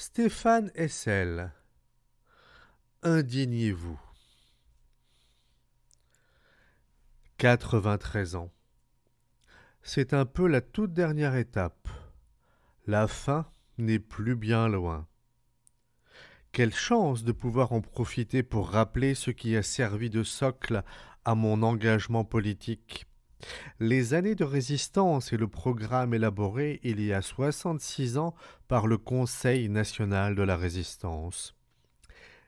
Stéphane Essel Indignez-vous 93 ans C'est un peu la toute dernière étape. La fin n'est plus bien loin. Quelle chance de pouvoir en profiter pour rappeler ce qui a servi de socle à mon engagement politique les années de résistance et le programme élaboré il y a 66 ans par le Conseil national de la résistance.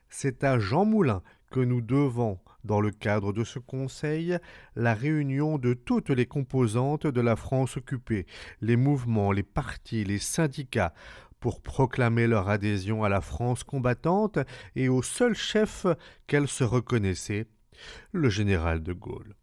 C'est à Jean Moulin que nous devons, dans le cadre de ce Conseil, la réunion de toutes les composantes de la France occupée, les mouvements, les partis, les syndicats, pour proclamer leur adhésion à la France combattante et au seul chef qu'elle se reconnaissait, le général de Gaulle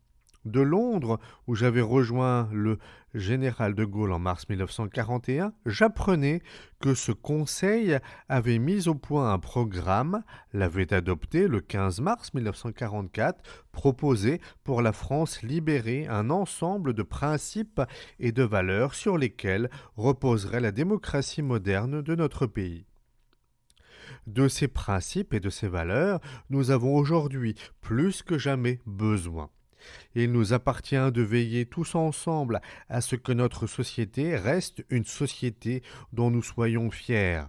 de Londres, où j'avais rejoint le général de Gaulle en mars 1941, j'apprenais que ce Conseil avait mis au point un programme, l'avait adopté le 15 mars 1944, proposé pour la France libérée un ensemble de principes et de valeurs sur lesquels reposerait la démocratie moderne de notre pays. De ces principes et de ces valeurs, nous avons aujourd'hui plus que jamais besoin. Il nous appartient de veiller tous ensemble à ce que notre société reste une société dont nous soyons fiers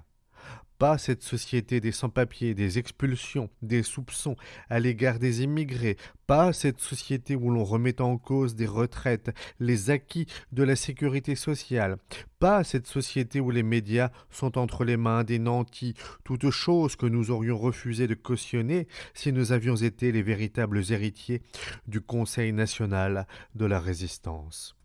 pas cette société des sans-papiers, des expulsions, des soupçons à l'égard des immigrés, pas cette société où l'on remet en cause des retraites, les acquis de la sécurité sociale, pas cette société où les médias sont entre les mains des nantis, Toutes choses que nous aurions refusé de cautionner si nous avions été les véritables héritiers du Conseil national de la résistance.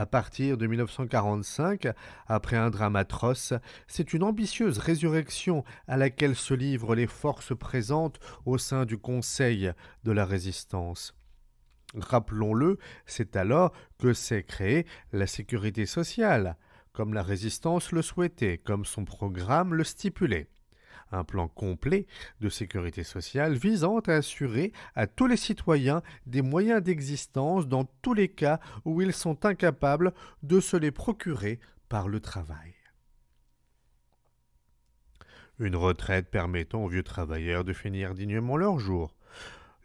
À partir de 1945, après un drame atroce, c'est une ambitieuse résurrection à laquelle se livrent les forces présentes au sein du Conseil de la Résistance. Rappelons-le, c'est alors que s'est créée la sécurité sociale, comme la Résistance le souhaitait, comme son programme le stipulait un plan complet de sécurité sociale visant à assurer à tous les citoyens des moyens d'existence dans tous les cas où ils sont incapables de se les procurer par le travail. Une retraite permettant aux vieux travailleurs de finir dignement leur jour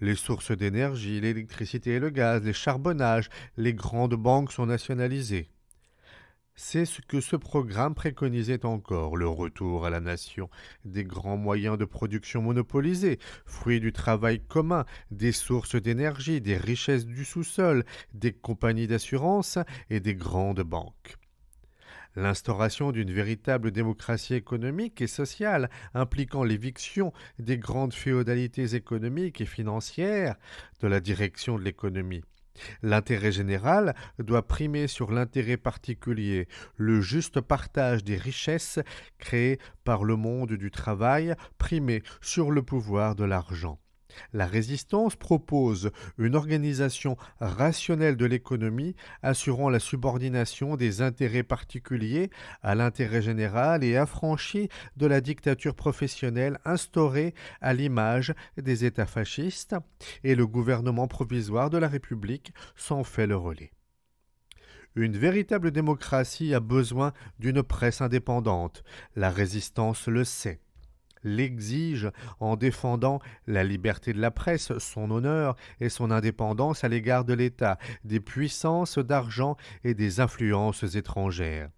les sources d'énergie, l'électricité et le gaz, les charbonnages, les grandes banques sont nationalisées. C'est ce que ce programme préconisait encore, le retour à la nation, des grands moyens de production monopolisés, fruits du travail commun, des sources d'énergie, des richesses du sous-sol, des compagnies d'assurance et des grandes banques. L'instauration d'une véritable démocratie économique et sociale impliquant l'éviction des grandes féodalités économiques et financières de la direction de l'économie L'intérêt général doit primer sur l'intérêt particulier, le juste partage des richesses créées par le monde du travail primer sur le pouvoir de l'argent. La résistance propose une organisation rationnelle de l'économie assurant la subordination des intérêts particuliers à l'intérêt général et affranchie de la dictature professionnelle instaurée à l'image des États fascistes et le gouvernement provisoire de la République s'en fait le relais. Une véritable démocratie a besoin d'une presse indépendante. La résistance le sait l'exige en défendant la liberté de la presse, son honneur et son indépendance à l'égard de l'État, des puissances d'argent et des influences étrangères.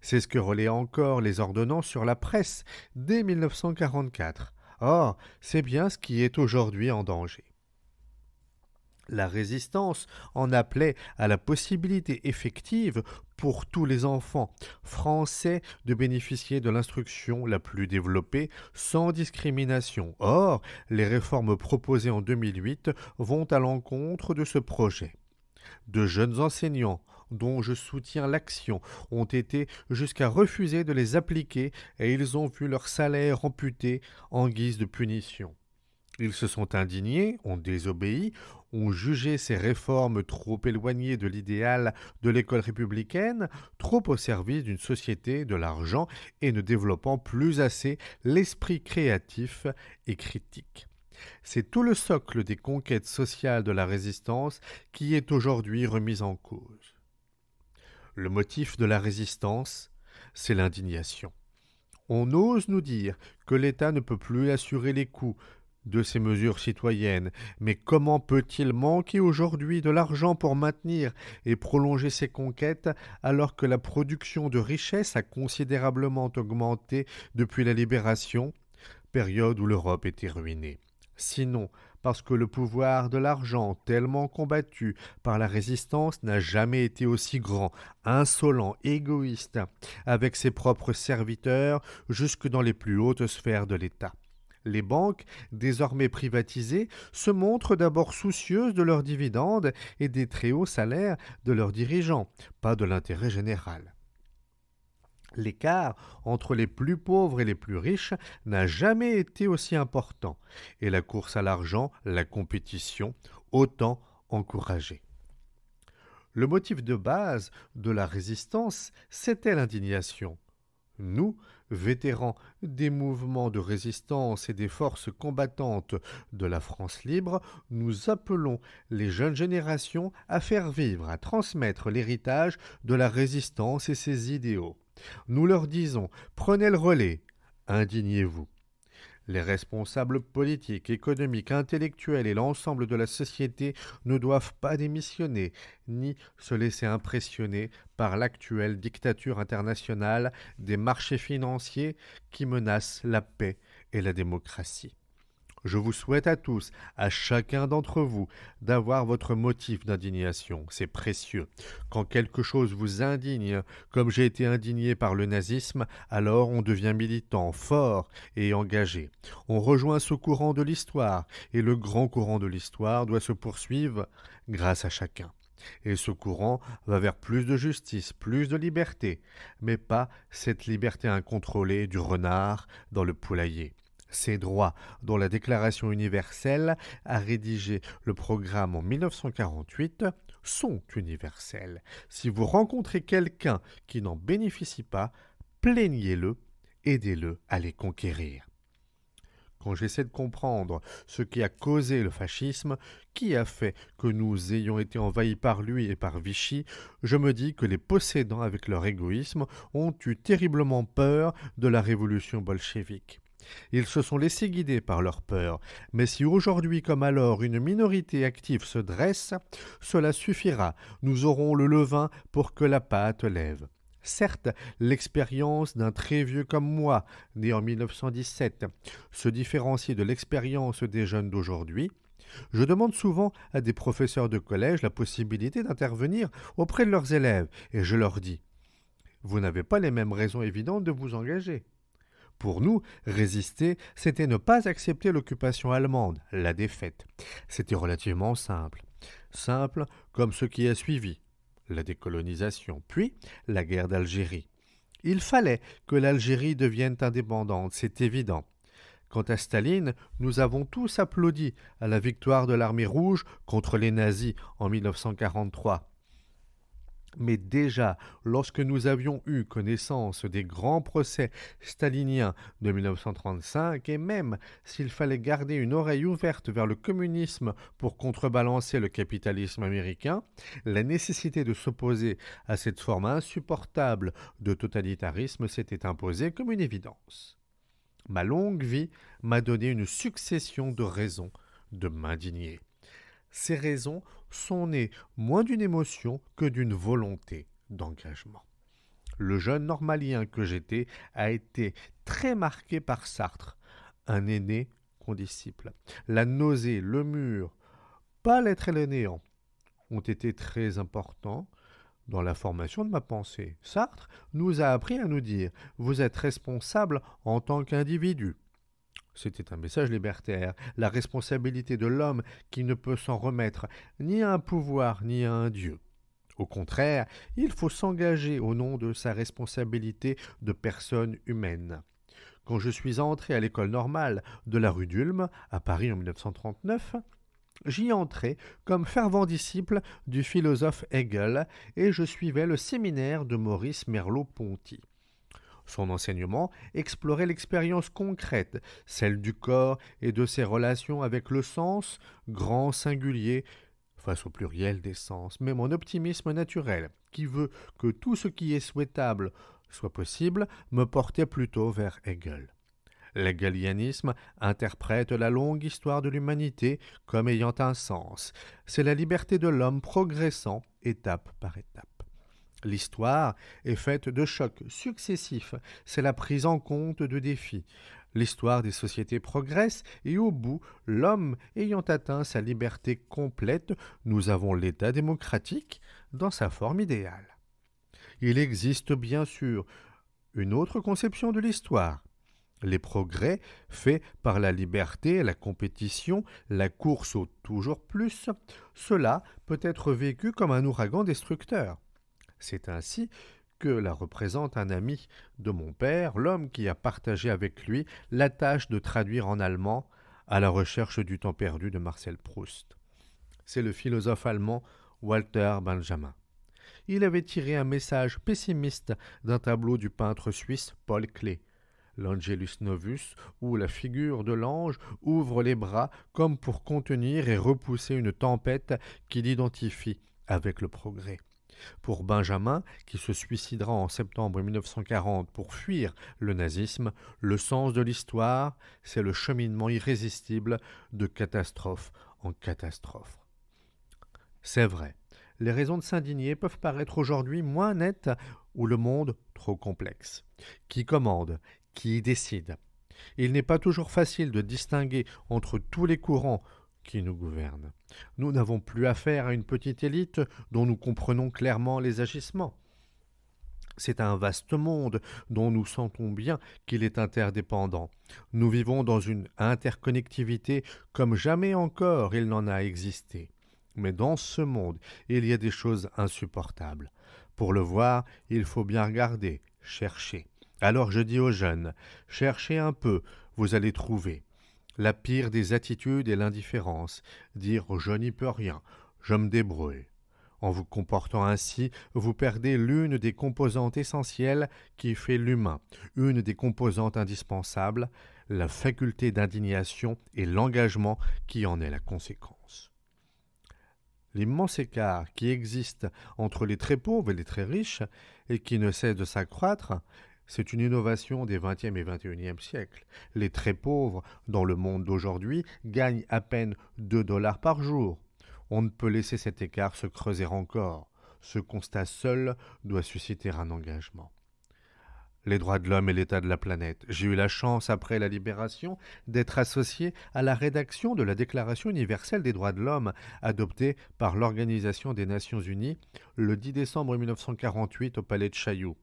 C'est ce que relaient encore les ordonnances sur la presse dès 1944. Or, c'est bien ce qui est aujourd'hui en danger. La résistance en appelait à la possibilité effective pour tous les enfants français de bénéficier de l'instruction la plus développée sans discrimination. Or, les réformes proposées en 2008 vont à l'encontre de ce projet. De jeunes enseignants, dont je soutiens l'action, ont été jusqu'à refuser de les appliquer et ils ont vu leur salaire amputé en guise de punition. Ils se sont indignés, ont désobéi, ont jugé ces réformes trop éloignées de l'idéal de l'école républicaine, trop au service d'une société de l'argent et ne développant plus assez l'esprit créatif et critique. C'est tout le socle des conquêtes sociales de la résistance qui est aujourd'hui remis en cause. Le motif de la résistance, c'est l'indignation. On ose nous dire que l'État ne peut plus assurer les coûts, de ces mesures citoyennes. Mais comment peut-il manquer aujourd'hui de l'argent pour maintenir et prolonger ses conquêtes alors que la production de richesses a considérablement augmenté depuis la libération, période où l'Europe était ruinée Sinon, parce que le pouvoir de l'argent, tellement combattu par la résistance, n'a jamais été aussi grand, insolent, égoïste, avec ses propres serviteurs, jusque dans les plus hautes sphères de l'État. Les banques, désormais privatisées, se montrent d'abord soucieuses de leurs dividendes et des très hauts salaires de leurs dirigeants, pas de l'intérêt général. L'écart entre les plus pauvres et les plus riches n'a jamais été aussi important, et la course à l'argent, la compétition, autant encouragée. Le motif de base de la résistance, c'était l'indignation. Nous, Vétérans des mouvements de résistance et des forces combattantes de la France libre, nous appelons les jeunes générations à faire vivre, à transmettre l'héritage de la résistance et ses idéaux. Nous leur disons, prenez le relais, indignez-vous. Les responsables politiques, économiques, intellectuels et l'ensemble de la société ne doivent pas démissionner, ni se laisser impressionner par l'actuelle dictature internationale des marchés financiers qui menacent la paix et la démocratie je vous souhaite à tous, à chacun d'entre vous, d'avoir votre motif d'indignation. C'est précieux. Quand quelque chose vous indigne, comme j'ai été indigné par le nazisme, alors on devient militant, fort et engagé. On rejoint ce courant de l'histoire, et le grand courant de l'histoire doit se poursuivre grâce à chacun. Et ce courant va vers plus de justice, plus de liberté, mais pas cette liberté incontrôlée du renard dans le poulailler. Ces droits, dont la Déclaration universelle a rédigé le programme en 1948, sont universels. Si vous rencontrez quelqu'un qui n'en bénéficie pas, plaignez-le, aidez-le à les conquérir quand j'essaie de comprendre ce qui a causé le fascisme, qui a fait que nous ayons été envahis par lui et par Vichy, je me dis que les possédants, avec leur égoïsme, ont eu terriblement peur de la révolution bolchevique. Ils se sont laissés guider par leur peur, mais si aujourd'hui comme alors une minorité active se dresse, cela suffira, nous aurons le levain pour que la pâte lève. Certes, l'expérience d'un très vieux comme moi, né en 1917, se différencie de l'expérience des jeunes d'aujourd'hui. Je demande souvent à des professeurs de collège la possibilité d'intervenir auprès de leurs élèves, et je leur dis Vous n'avez pas les mêmes raisons évidentes de vous engager. Pour nous, résister, c'était ne pas accepter l'occupation allemande, la défaite. C'était relativement simple. Simple comme ce qui a suivi, la décolonisation, puis la guerre d'Algérie. Il fallait que l'Algérie devienne indépendante, c'est évident. Quant à Staline, nous avons tous applaudi à la victoire de l'armée rouge contre les nazis en 1943. Mais déjà, lorsque nous avions eu connaissance des grands procès staliniens de 1935, et même s'il fallait garder une oreille ouverte vers le communisme pour contrebalancer le capitalisme américain, la nécessité de s'opposer à cette forme insupportable de totalitarisme s'était imposée comme une évidence. Ma longue vie m'a donné une succession de raisons de m'indigner. Ces raisons sont nés moins d'une émotion que d'une volonté d'engagement. Le jeune normalien que j'étais a été très marqué par Sartre, un aîné condisciple. La nausée, le mur, pas l'être et le néant ont été très importants dans la formation de ma pensée. Sartre nous a appris à nous dire Vous êtes responsable en tant qu'individu. C'était un message libertaire, la responsabilité de l'homme qui ne peut s'en remettre ni à un pouvoir ni à un Dieu. Au contraire, il faut s'engager au nom de sa responsabilité de personne humaine. Quand je suis entré à l'école normale de la rue d'Ulm, à Paris en 1939, j'y entrais comme fervent disciple du philosophe Hegel et je suivais le séminaire de Maurice Merleau-Ponty son enseignement, explorait l'expérience concrète, celle du corps et de ses relations avec le sens, grand singulier, face au pluriel des sens, mais mon optimisme naturel, qui veut que tout ce qui est souhaitable soit possible, me portait plutôt vers Hegel. L'hegelianisme interprète la longue histoire de l'humanité comme ayant un sens. C'est la liberté de l'homme progressant étape par étape. L'histoire est faite de chocs successifs, c'est la prise en compte de défis. L'histoire des sociétés progresse et au bout, l'homme ayant atteint sa liberté complète, nous avons l'État démocratique dans sa forme idéale. Il existe bien sûr une autre conception de l'histoire. Les progrès faits par la liberté, la compétition, la course au toujours plus, cela peut être vécu comme un ouragan destructeur. C'est ainsi que la représente un ami de mon père, l'homme qui a partagé avec lui la tâche de traduire en allemand à la recherche du temps perdu de Marcel Proust. C'est le philosophe allemand Walter Benjamin. Il avait tiré un message pessimiste d'un tableau du peintre suisse Paul Klee, l'Angelus Novus, où la figure de l'ange ouvre les bras comme pour contenir et repousser une tempête qu'il identifie avec le progrès. Pour Benjamin, qui se suicidera en septembre 1940 pour fuir le nazisme, le sens de l'histoire, c'est le cheminement irrésistible de catastrophe en catastrophe. C'est vrai, les raisons de s'indigner peuvent paraître aujourd'hui moins nettes ou le monde trop complexe. Qui commande Qui décide Il n'est pas toujours facile de distinguer entre tous les courants qui nous gouverne. Nous n'avons plus affaire à une petite élite dont nous comprenons clairement les agissements. C'est un vaste monde dont nous sentons bien qu'il est interdépendant. Nous vivons dans une interconnectivité comme jamais encore il n'en a existé. Mais dans ce monde, il y a des choses insupportables. Pour le voir, il faut bien regarder, chercher. Alors je dis aux jeunes, cherchez un peu, vous allez trouver. La pire des attitudes est l'indifférence, dire je n'y peux rien, je me débrouille. En vous comportant ainsi, vous perdez l'une des composantes essentielles qui fait l'humain, une des composantes indispensables, la faculté d'indignation et l'engagement qui en est la conséquence. L'immense écart qui existe entre les très pauvres et les très riches, et qui ne cesse de s'accroître, c'est une innovation des 20e et 21e siècles. Les très pauvres, dans le monde d'aujourd'hui, gagnent à peine 2 dollars par jour. On ne peut laisser cet écart se creuser encore. Ce constat seul doit susciter un engagement. Les droits de l'homme et l'état de la planète. J'ai eu la chance, après la libération, d'être associé à la rédaction de la Déclaration universelle des droits de l'homme, adoptée par l'Organisation des Nations Unies le 10 décembre 1948 au Palais de Chaillot.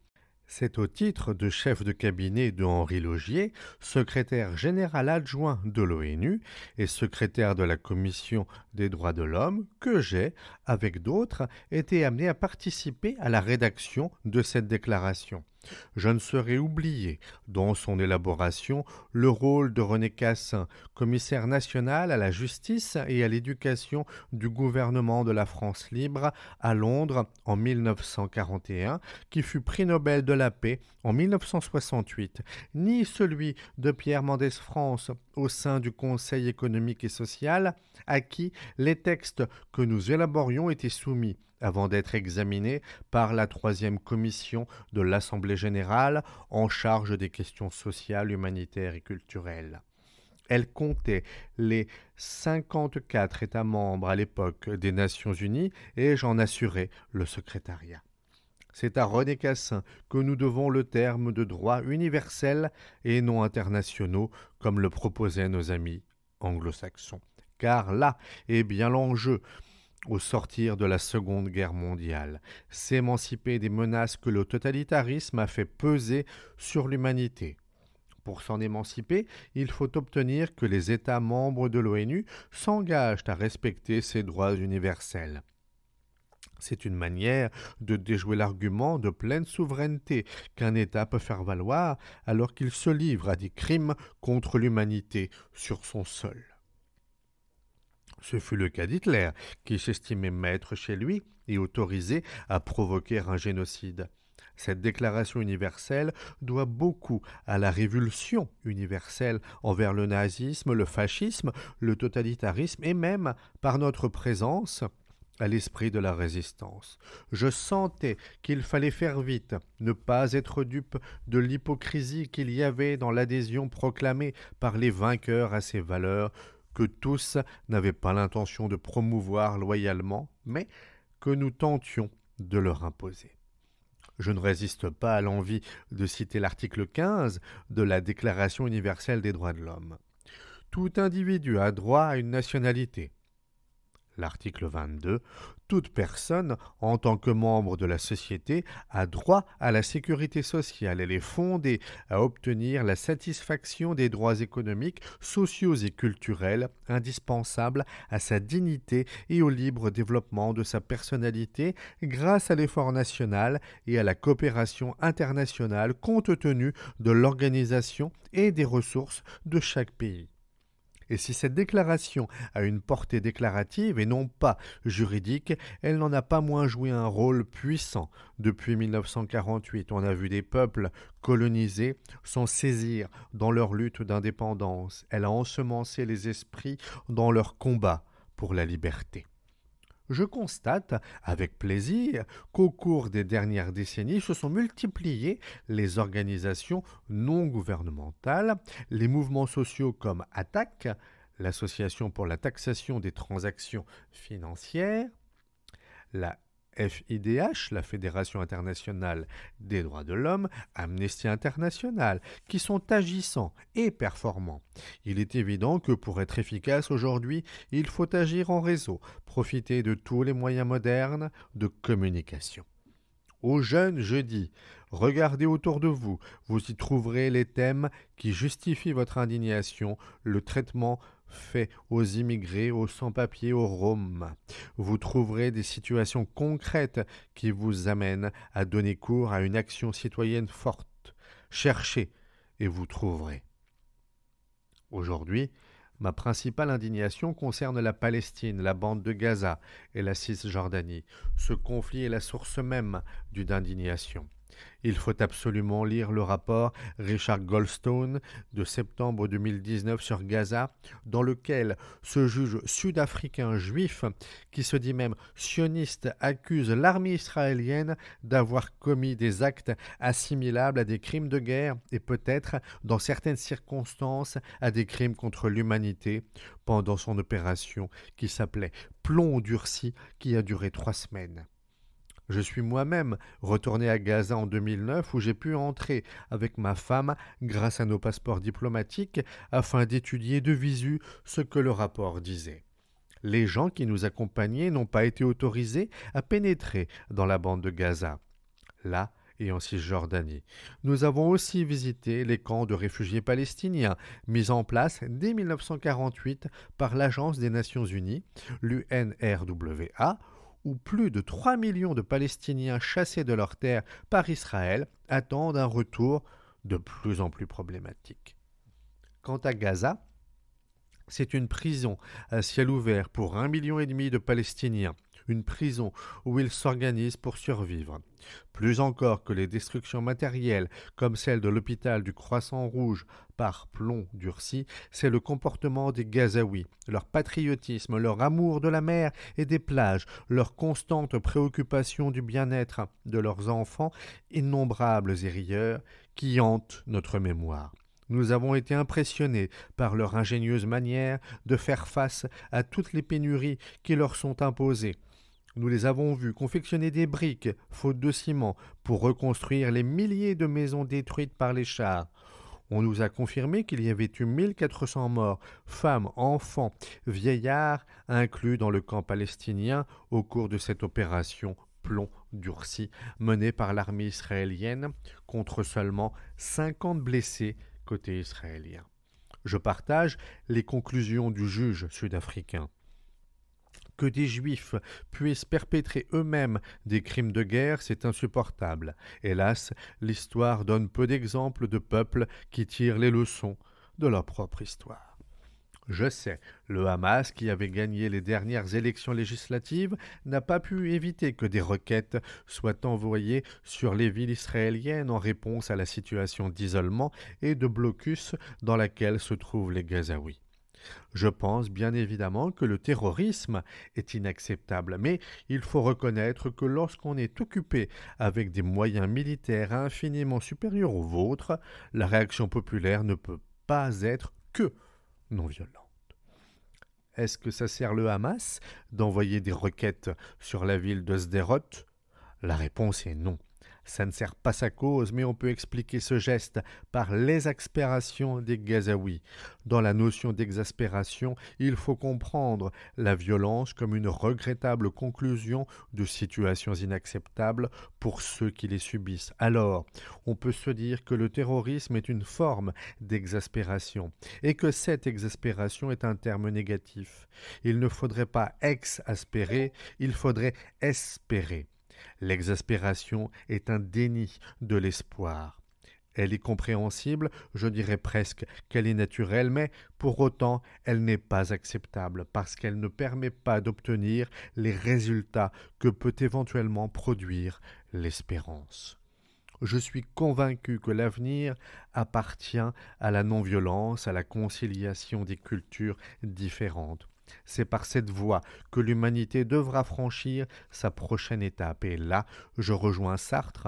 C'est au titre de chef de cabinet de Henri Logier, secrétaire général adjoint de l'ONU et secrétaire de la Commission des droits de l'homme que j'ai, avec d'autres, été amené à participer à la rédaction de cette déclaration. Je ne serai oublié, dans son élaboration, le rôle de René Cassin, commissaire national à la justice et à l'éducation du gouvernement de la France libre à Londres en 1941, qui fut prix Nobel de la paix en 1968, ni celui de Pierre Mendès France au sein du Conseil économique et social, à qui les textes que nous élaborions étaient soumis avant d'être examinée par la troisième commission de l'Assemblée générale en charge des questions sociales, humanitaires et culturelles. Elle comptait les 54 États membres à l'époque des Nations Unies et j'en assurais le secrétariat. C'est à René Cassin que nous devons le terme de droit universel et non internationaux, comme le proposaient nos amis anglo-saxons. Car là est bien l'enjeu au sortir de la Seconde Guerre mondiale, s'émanciper des menaces que le totalitarisme a fait peser sur l'humanité. Pour s'en émanciper, il faut obtenir que les États membres de l'ONU s'engagent à respecter ces droits universels. C'est une manière de déjouer l'argument de pleine souveraineté qu'un État peut faire valoir alors qu'il se livre à des crimes contre l'humanité sur son sol. Ce fut le cas d'Hitler, qui s'estimait maître chez lui et autorisé à provoquer un génocide. Cette déclaration universelle doit beaucoup à la révulsion universelle envers le nazisme, le fascisme, le totalitarisme et même, par notre présence, à l'esprit de la résistance. Je sentais qu'il fallait faire vite, ne pas être dupe de l'hypocrisie qu'il y avait dans l'adhésion proclamée par les vainqueurs à ces valeurs que tous n'avaient pas l'intention de promouvoir loyalement, mais que nous tentions de leur imposer. Je ne résiste pas à l'envie de citer l'article 15 de la Déclaration universelle des droits de l'homme. Tout individu a droit à une nationalité. L'article 22 toute personne, en tant que membre de la société, a droit à la sécurité sociale. Elle est fondée à obtenir la satisfaction des droits économiques, sociaux et culturels indispensables à sa dignité et au libre développement de sa personnalité grâce à l'effort national et à la coopération internationale compte tenu de l'organisation et des ressources de chaque pays. Et si cette déclaration a une portée déclarative et non pas juridique, elle n'en a pas moins joué un rôle puissant. Depuis 1948, on a vu des peuples colonisés s'en saisir dans leur lutte d'indépendance. Elle a ensemencé les esprits dans leur combat pour la liberté je constate avec plaisir qu'au cours des dernières décennies se sont multipliées les organisations non gouvernementales, les mouvements sociaux comme ATTAC, l'Association pour la taxation des transactions financières, la FIDH, la Fédération internationale des droits de l'homme, Amnesty International, qui sont agissants et performants. Il est évident que pour être efficace aujourd'hui, il faut agir en réseau, profiter de tous les moyens modernes de communication. Aux jeunes, je dis, regardez autour de vous, vous y trouverez les thèmes qui justifient votre indignation, le traitement fait aux immigrés, aux sans-papiers, aux Roms. Vous trouverez des situations concrètes qui vous amènent à donner cours à une action citoyenne forte. Cherchez et vous trouverez. Aujourd'hui, ma principale indignation concerne la Palestine, la bande de Gaza et la Cisjordanie. Ce conflit est la source même d'une indignation. Il faut absolument lire le rapport Richard Goldstone de septembre 2019 sur Gaza, dans lequel ce juge sud-africain juif, qui se dit même sioniste, accuse l'armée israélienne d'avoir commis des actes assimilables à des crimes de guerre et peut-être, dans certaines circonstances, à des crimes contre l'humanité pendant son opération qui s'appelait Plomb durci, qui a duré trois semaines. Je suis moi-même retourné à Gaza en 2009 où j'ai pu entrer avec ma femme grâce à nos passeports diplomatiques afin d'étudier de visu ce que le rapport disait. Les gens qui nous accompagnaient n'ont pas été autorisés à pénétrer dans la bande de Gaza. Là, et en Cisjordanie. Nous avons aussi visité les camps de réfugiés palestiniens mis en place dès 1948 par l'Agence des Nations Unies, l'UNRWA, où plus de 3 millions de Palestiniens chassés de leurs terres par Israël attendent un retour de plus en plus problématique. Quant à Gaza, c'est une prison à ciel ouvert pour un million et demi de Palestiniens une prison où ils s'organisent pour survivre. Plus encore que les destructions matérielles, comme celle de l'hôpital du Croissant Rouge par plomb durci, c'est le comportement des Gazaouis, leur patriotisme, leur amour de la mer et des plages, leur constante préoccupation du bien-être de leurs enfants, innombrables et rieurs, qui hantent notre mémoire. Nous avons été impressionnés par leur ingénieuse manière de faire face à toutes les pénuries qui leur sont imposées, nous les avons vus confectionner des briques, faute de ciment, pour reconstruire les milliers de maisons détruites par les chars. On nous a confirmé qu'il y avait eu 1400 morts, femmes, enfants, vieillards, inclus dans le camp palestinien au cours de cette opération plomb durci menée par l'armée israélienne contre seulement 50 blessés côté israélien. Je partage les conclusions du juge sud-africain que des juifs puissent perpétrer eux-mêmes des crimes de guerre, c'est insupportable. Hélas, l'histoire donne peu d'exemples de peuples qui tirent les leçons de leur propre histoire. Je sais, le Hamas, qui avait gagné les dernières élections législatives, n'a pas pu éviter que des requêtes soient envoyées sur les villes israéliennes en réponse à la situation d'isolement et de blocus dans laquelle se trouvent les Gazaouis. Je pense bien évidemment que le terrorisme est inacceptable, mais il faut reconnaître que lorsqu'on est occupé avec des moyens militaires infiniment supérieurs aux vôtres, la réaction populaire ne peut pas être que non violente. Est-ce que ça sert le Hamas d'envoyer des requêtes sur la ville de Sderot La réponse est non. Ça ne sert pas sa cause, mais on peut expliquer ce geste par l'exaspération des Gazaouis. Dans la notion d'exaspération, il faut comprendre la violence comme une regrettable conclusion de situations inacceptables pour ceux qui les subissent. Alors, on peut se dire que le terrorisme est une forme d'exaspération et que cette exaspération est un terme négatif. Il ne faudrait pas exaspérer, il faudrait espérer. L'exaspération est un déni de l'espoir. Elle est compréhensible, je dirais presque qu'elle est naturelle, mais pour autant elle n'est pas acceptable parce qu'elle ne permet pas d'obtenir les résultats que peut éventuellement produire l'espérance. Je suis convaincu que l'avenir appartient à la non-violence, à la conciliation des cultures différentes. C'est par cette voie que l'humanité devra franchir sa prochaine étape. Et là, je rejoins Sartre.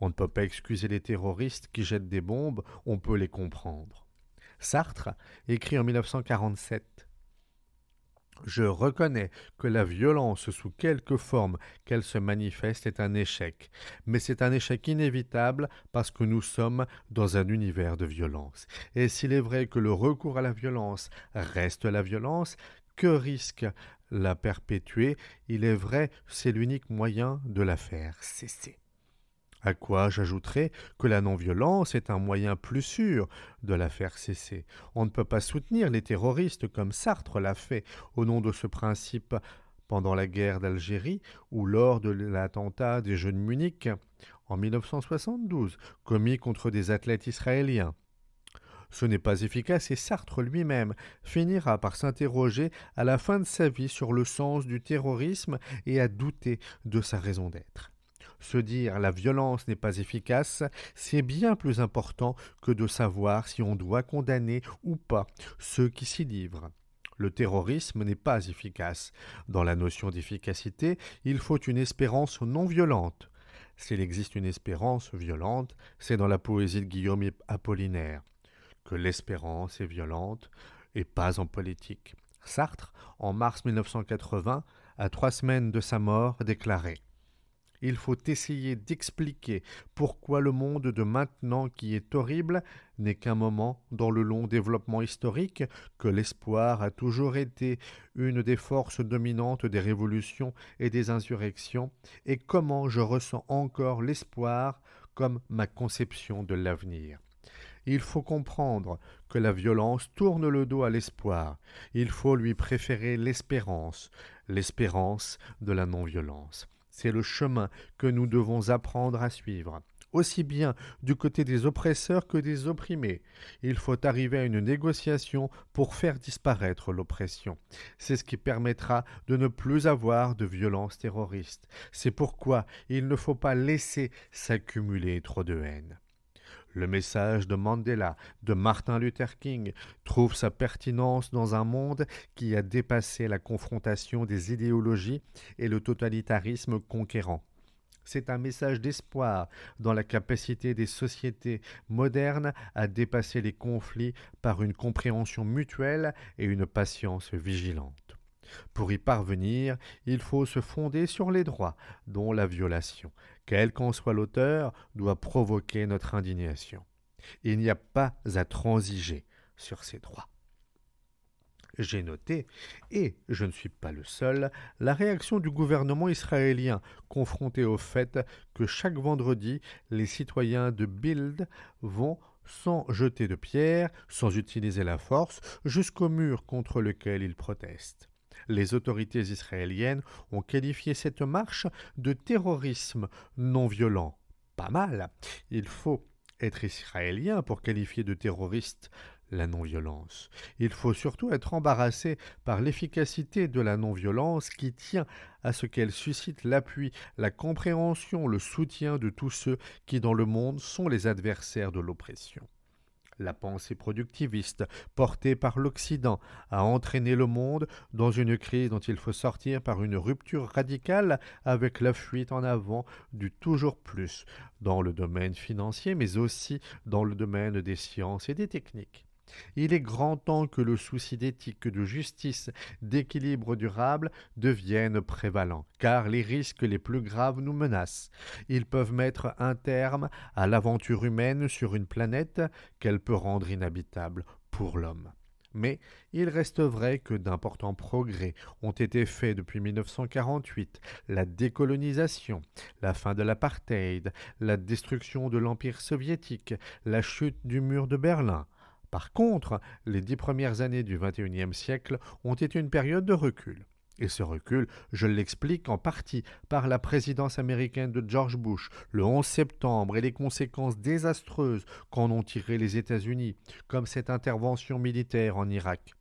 On ne peut pas excuser les terroristes qui jettent des bombes, on peut les comprendre. Sartre écrit en 1947 Je reconnais que la violence, sous quelque forme qu'elle se manifeste, est un échec, mais c'est un échec inévitable parce que nous sommes dans un univers de violence. Et s'il est vrai que le recours à la violence reste la violence, que risque la perpétuer Il est vrai, c'est l'unique moyen de la faire cesser. À quoi j'ajouterai que la non-violence est un moyen plus sûr de la faire cesser. On ne peut pas soutenir les terroristes comme Sartre l'a fait au nom de ce principe pendant la guerre d'Algérie ou lors de l'attentat des Jeunes Munich en 1972, commis contre des athlètes israéliens. Ce n'est pas efficace et Sartre lui-même finira par s'interroger à la fin de sa vie sur le sens du terrorisme et à douter de sa raison d'être. Se dire la violence n'est pas efficace, c'est bien plus important que de savoir si on doit condamner ou pas ceux qui s'y livrent. Le terrorisme n'est pas efficace. Dans la notion d'efficacité, il faut une espérance non violente. S'il existe une espérance violente, c'est dans la poésie de Guillaume Apollinaire que l'espérance est violente et pas en politique. Sartre, en mars 1980, à trois semaines de sa mort, déclarait Il faut essayer d'expliquer pourquoi le monde de maintenant qui est horrible n'est qu'un moment dans le long développement historique, que l'espoir a toujours été une des forces dominantes des révolutions et des insurrections, et comment je ressens encore l'espoir comme ma conception de l'avenir. Il faut comprendre que la violence tourne le dos à l'espoir. Il faut lui préférer l'espérance, l'espérance de la non-violence. C'est le chemin que nous devons apprendre à suivre aussi bien du côté des oppresseurs que des opprimés. Il faut arriver à une négociation pour faire disparaître l'oppression. C'est ce qui permettra de ne plus avoir de violence terroriste. C'est pourquoi il ne faut pas laisser s'accumuler trop de haine. Le message de Mandela, de Martin Luther King, trouve sa pertinence dans un monde qui a dépassé la confrontation des idéologies et le totalitarisme conquérant. C'est un message d'espoir dans la capacité des sociétés modernes à dépasser les conflits par une compréhension mutuelle et une patience vigilante. Pour y parvenir, il faut se fonder sur les droits dont la violation, quel qu'en soit l'auteur, doit provoquer notre indignation. Il n'y a pas à transiger sur ces droits. J'ai noté, et je ne suis pas le seul, la réaction du gouvernement israélien confronté au fait que chaque vendredi, les citoyens de Bild vont sans jeter de pierre, sans utiliser la force, jusqu'au mur contre lequel ils protestent. Les autorités israéliennes ont qualifié cette marche de terrorisme non violent. Pas mal. Il faut être israélien pour qualifier de terroriste la non-violence. Il faut surtout être embarrassé par l'efficacité de la non-violence qui tient à ce qu'elle suscite l'appui, la compréhension, le soutien de tous ceux qui dans le monde sont les adversaires de l'oppression. La pensée productiviste, portée par l'Occident, a entraîné le monde dans une crise dont il faut sortir par une rupture radicale avec la fuite en avant du toujours plus dans le domaine financier, mais aussi dans le domaine des sciences et des techniques. Il est grand temps que le souci d'éthique, de justice, d'équilibre durable devienne prévalent, car les risques les plus graves nous menacent. Ils peuvent mettre un terme à l'aventure humaine sur une planète qu'elle peut rendre inhabitable pour l'homme. Mais il reste vrai que d'importants progrès ont été faits depuis 1948, la décolonisation, la fin de l'apartheid, la destruction de l'Empire soviétique, la chute du mur de Berlin, par contre, les dix premières années du XXIe siècle ont été une période de recul. Et ce recul, je l'explique en partie par la présidence américaine de George Bush le 11 septembre et les conséquences désastreuses qu'en ont tirées les États-Unis, comme cette intervention militaire en Irak.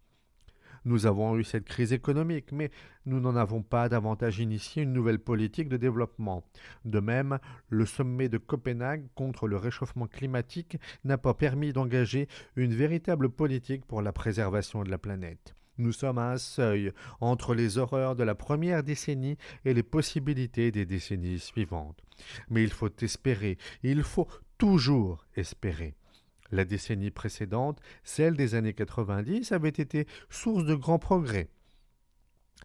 Nous avons eu cette crise économique, mais nous n'en avons pas davantage initié une nouvelle politique de développement. De même, le sommet de Copenhague contre le réchauffement climatique n'a pas permis d'engager une véritable politique pour la préservation de la planète. Nous sommes à un seuil entre les horreurs de la première décennie et les possibilités des décennies suivantes. Mais il faut espérer, il faut toujours espérer. La décennie précédente, celle des années 90, avait été source de grands progrès.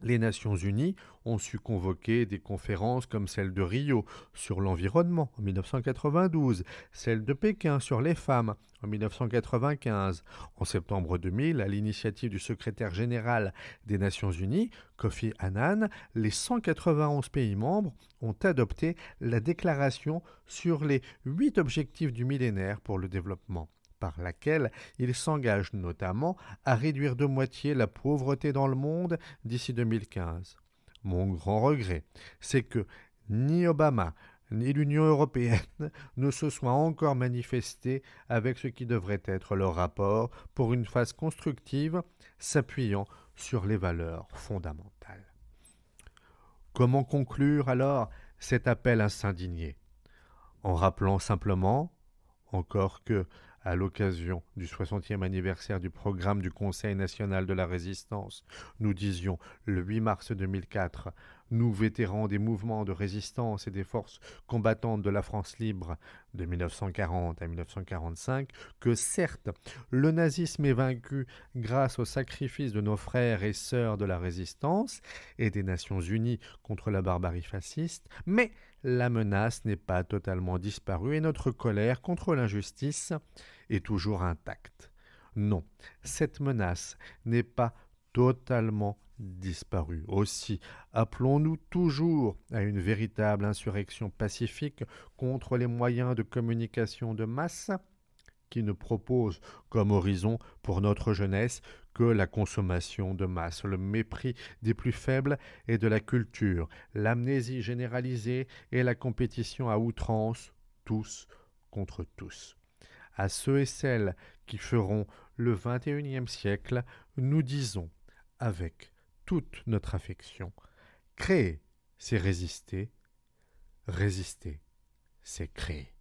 Les Nations Unies ont su convoquer des conférences comme celle de Rio sur l'environnement en 1992, celle de Pékin sur les femmes en 1995. En septembre 2000, à l'initiative du secrétaire général des Nations Unies, Kofi Annan, les 191 pays membres ont adopté la déclaration sur les huit objectifs du millénaire pour le développement par laquelle il s'engage notamment à réduire de moitié la pauvreté dans le monde d'ici 2015. Mon grand regret, c'est que ni Obama, ni l'Union européenne ne se soient encore manifestés avec ce qui devrait être leur rapport pour une phase constructive s'appuyant sur les valeurs fondamentales. Comment conclure alors cet appel à s'indigner En rappelant simplement, encore que à l'occasion du 60e anniversaire du programme du Conseil national de la résistance, nous disions le 8 mars 2004, nous vétérans des mouvements de résistance et des forces combattantes de la France libre de 1940 à 1945, que certes, le nazisme est vaincu grâce au sacrifice de nos frères et sœurs de la résistance et des Nations unies contre la barbarie fasciste, mais la menace n'est pas totalement disparue et notre colère contre l'injustice est toujours intacte. Non, cette menace n'est pas totalement disparue. Aussi, appelons-nous toujours à une véritable insurrection pacifique contre les moyens de communication de masse qui ne proposent comme horizon pour notre jeunesse que la consommation de masse, le mépris des plus faibles et de la culture, l'amnésie généralisée et la compétition à outrance, tous contre tous à ceux et celles qui feront le XXIe siècle, nous disons, avec toute notre affection, créer, c'est résister, résister, c'est créer.